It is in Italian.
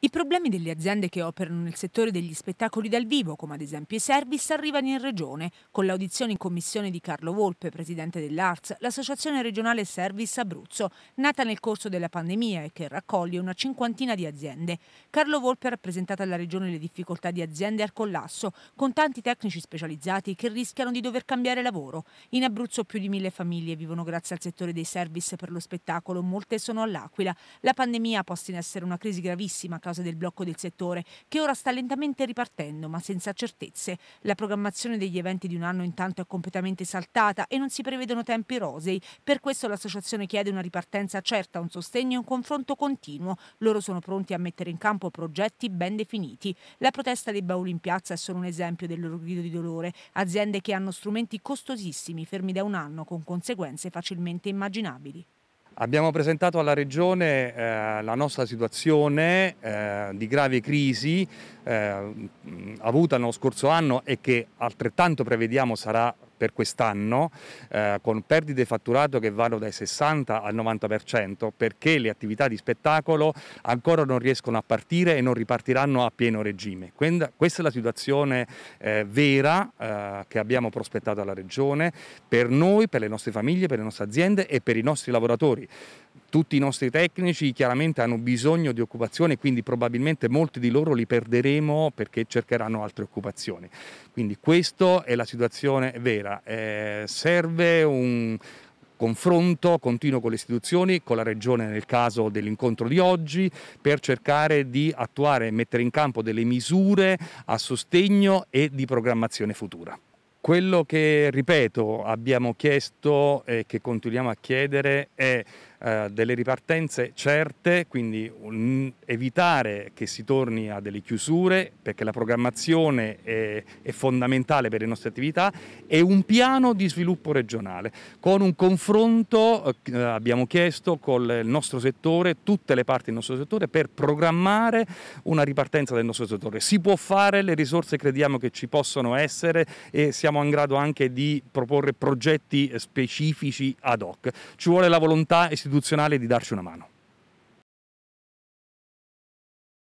I problemi delle aziende che operano nel settore degli spettacoli dal vivo, come ad esempio i service, arrivano in regione, con l'audizione in commissione di Carlo Volpe, presidente dell'Arts, l'associazione regionale Service Abruzzo, nata nel corso della pandemia e che raccoglie una cinquantina di aziende. Carlo Volpe ha rappresentato alla regione le difficoltà di aziende al collasso, con tanti tecnici specializzati che rischiano di dover cambiare lavoro. In Abruzzo più di mille famiglie vivono grazie al settore dei service per lo spettacolo, molte sono all'Aquila. La pandemia ha posto in essere una crisi gravissima causa del blocco del settore, che ora sta lentamente ripartendo, ma senza certezze. La programmazione degli eventi di un anno intanto è completamente saltata e non si prevedono tempi rosei. Per questo l'associazione chiede una ripartenza certa, un sostegno e un confronto continuo. Loro sono pronti a mettere in campo progetti ben definiti. La protesta dei bauli in piazza è solo un esempio del loro grido di dolore. Aziende che hanno strumenti costosissimi, fermi da un anno, con conseguenze facilmente immaginabili. Abbiamo presentato alla Regione eh, la nostra situazione eh, di grave crisi eh, avuta nello scorso anno e che altrettanto prevediamo sarà per quest'anno eh, con perdite fatturato che vanno dai 60 al 90% perché le attività di spettacolo ancora non riescono a partire e non ripartiranno a pieno regime. Quindi, questa è la situazione eh, vera eh, che abbiamo prospettato alla Regione per noi, per le nostre famiglie, per le nostre aziende e per i nostri lavoratori. Tutti i nostri tecnici chiaramente hanno bisogno di occupazione, quindi probabilmente molti di loro li perderemo perché cercheranno altre occupazioni. Quindi questa è la situazione vera. Eh, serve un confronto continuo con le istituzioni, con la Regione nel caso dell'incontro di oggi, per cercare di attuare e mettere in campo delle misure a sostegno e di programmazione futura. Quello che, ripeto, abbiamo chiesto e che continuiamo a chiedere è eh, delle ripartenze certe, quindi evitare che si torni a delle chiusure, perché la programmazione è, è fondamentale per le nostre attività, e un piano di sviluppo regionale, con un confronto, eh, abbiamo chiesto, con il nostro settore, tutte le parti del nostro settore, per programmare una ripartenza del nostro settore. Si può fare, le risorse crediamo che ci possono essere e siamo in grado anche di proporre progetti eh, specifici ad hoc. Ci vuole la volontà istituzionale istituzionale di darci una mano.